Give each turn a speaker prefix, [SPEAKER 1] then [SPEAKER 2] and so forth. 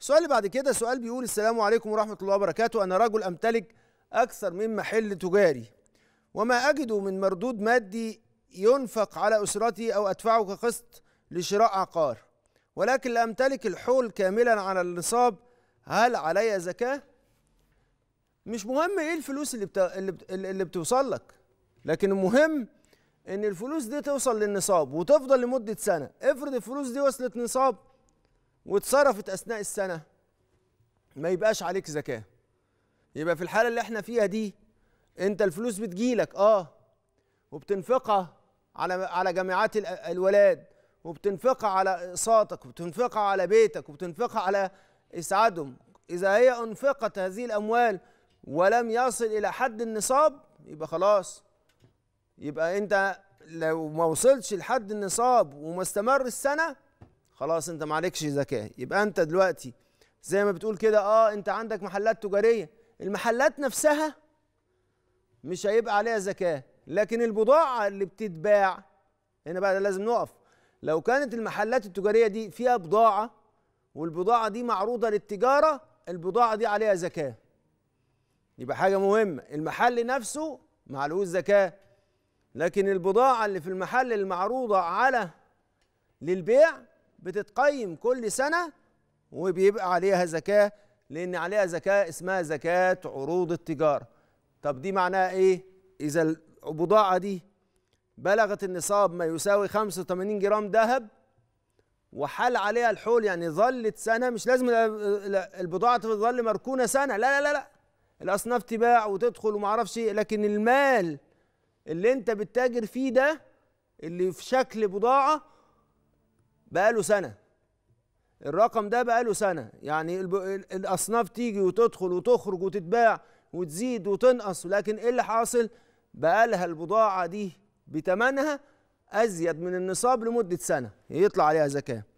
[SPEAKER 1] السؤال اللي بعد كده سؤال بيقول السلام عليكم ورحمة الله وبركاته أنا رجل أمتلك أكثر من محل تجاري وما أجد من مردود مادي ينفق على أسرتي أو أدفعه كقسط لشراء عقار ولكن لا أمتلك الحول كاملا على النصاب هل علي زكاة؟ مش مهم إيه الفلوس اللي, بت... اللي بتوصل لك لكن المهم إن الفلوس دي توصل للنصاب وتفضل لمدة سنة افرض الفلوس دي وصلت نصاب واتصرفت اثناء السنه ما يبقاش عليك زكاه يبقى في الحاله اللي احنا فيها دي انت الفلوس بتجيلك اه وبتنفقها على على جامعات الولاد وبتنفقها على اقساطك وبتنفقها على بيتك وبتنفقها على اسعادهم اذا هي انفقت هذه الاموال ولم يصل الى حد النصاب يبقى خلاص يبقى انت لو ما وصلتش لحد النصاب وما استمر السنه خلاص انت ما عليكش زكاه يبقى انت دلوقتي زي ما بتقول كده اه انت عندك محلات تجاريه المحلات نفسها مش هيبقى عليها زكاه لكن البضاعه اللي بتتباع هنا بقى لازم نقف لو كانت المحلات التجاريه دي فيها بضاعه والبضاعه دي معروضه للتجاره البضاعه دي عليها زكاه يبقى حاجه مهمه المحل نفسه معلوش زكاه لكن البضاعه اللي في المحل المعروضه على للبيع بتتقيم كل سنة وبيبقى عليها زكاة لأن عليها زكاة اسمها زكاة عروض التجارة طب دي معناها إيه؟ إذا البضاعة دي بلغت النصاب ما يساوي 85 جرام ذهب وحال عليها الحول يعني ظلت سنة مش لازم البضاعة تظل مركونة سنة لا لا لا لا الأصناف تباع وتدخل ومعرفش إيه، لكن المال اللي أنت بتتاجر فيه ده اللي في شكل بضاعة بقاله سنه الرقم ده بقاله سنه يعني الاصناف تيجي وتدخل وتخرج وتتباع وتزيد وتنقص لكن ايه اللي حاصل بقالها البضاعه دي بتمنها ازيد من النصاب لمده سنه يطلع عليها زكاه